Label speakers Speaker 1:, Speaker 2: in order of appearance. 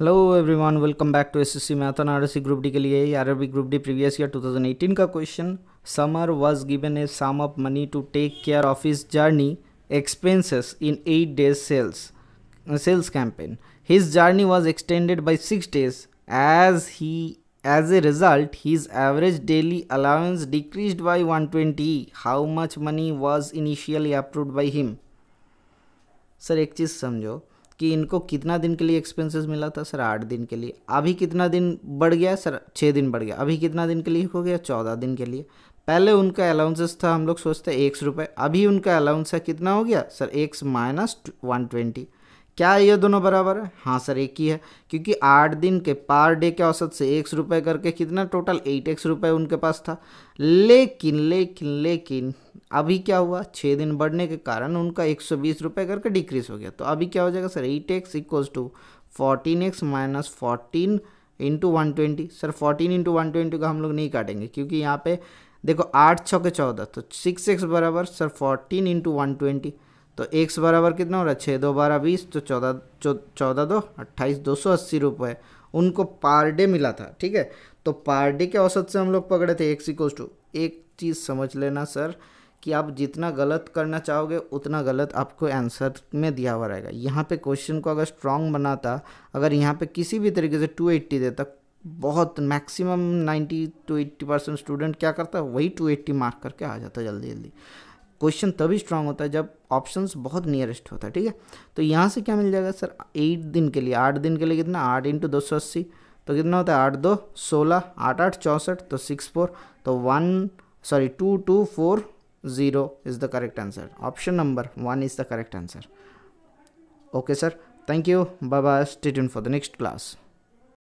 Speaker 1: hello everyone welcome back to SSC math and RSC group D के लिए RB group D previous year 2018 का question Samar was given a sum of money to take care of his journey expenses in eight days sales sales campaign his journey was extended by six days as he as a result his average daily allowance decreased by one twenty how much money was initially approved by him sir एक चीज़ समझो कि इनको कितना दिन के लिए expenses मिला था सर आठ दिन के लिए अभी कितना दिन बढ़ गया सर छः दिन बढ़ गया अभी कितना दिन के लिए हो गया चौदह दिन के लिए पहले उनका अलाउंसेस था हम लोग सोचते हैं एक रुपये अभी उनका अलाउंस है कितना हो गया सर एक माइनस वन ट्वेंटी क्या ये दोनों बराबर है हाँ सर एक ही है क्योंकि आठ दिन के पर डे के औसत से एक रुपये करके कितना टोटल एट एक्स रुपये उनके पास था लेकिन लेकिन लेकिन अभी क्या हुआ छः दिन बढ़ने के कारण उनका एक सौ बीस रुपये करके डिक्रीज हो गया तो अभी क्या हो जाएगा sir eight x equals to fourteen x minus fourteen into one twenty sir fourteen into one twenty का हम लोग नहीं काटेंगे क्योंकि यहाँ पे देखो आठ छः के चौदह तो सिक्स एक्स बराबर sir fourteen into one twenty तो एक से बराबर कितना हो रहा है छः दो बारह बीस तो चौदह चौदह दो अट्ठाईस दो सौ अस्सी रुपये उनको पर डे मिला था ठीक है तो पर डे के औसत से हम लोग पकड़े थे एक इक्व टू एक चीज़ समझ लेना सर कि आप जितना गलत करना चाहोगे उतना गलत आपको आंसर में दिया हुआ रहेगा यहाँ पे क्वेश्चन को अगर स्ट्रांग बनाता अगर यहाँ पे किसी भी तरीके से 280 देता बहुत मैक्सिमम 90 टू 80 परसेंट स्टूडेंट क्या करता है वही 280 मार्क करके आ जाता जल्दी जल्दी क्वेश्चन तभी स्ट्रांग होता है जब ऑप्शंस बहुत नियरेस्ट होता है ठीक है तो यहाँ से क्या मिल जाएगा सर एट दिन के लिए आठ दिन के लिए कितना आठ इंटू दो सौ अस्सी तो कितना होता है आठ दो सोलह आठ आठ चौंसठ तो सिक्स फोर तो one sorry two two four zero is the correct answer option number one is the correct answer okay sir thank you bye bye state for the next class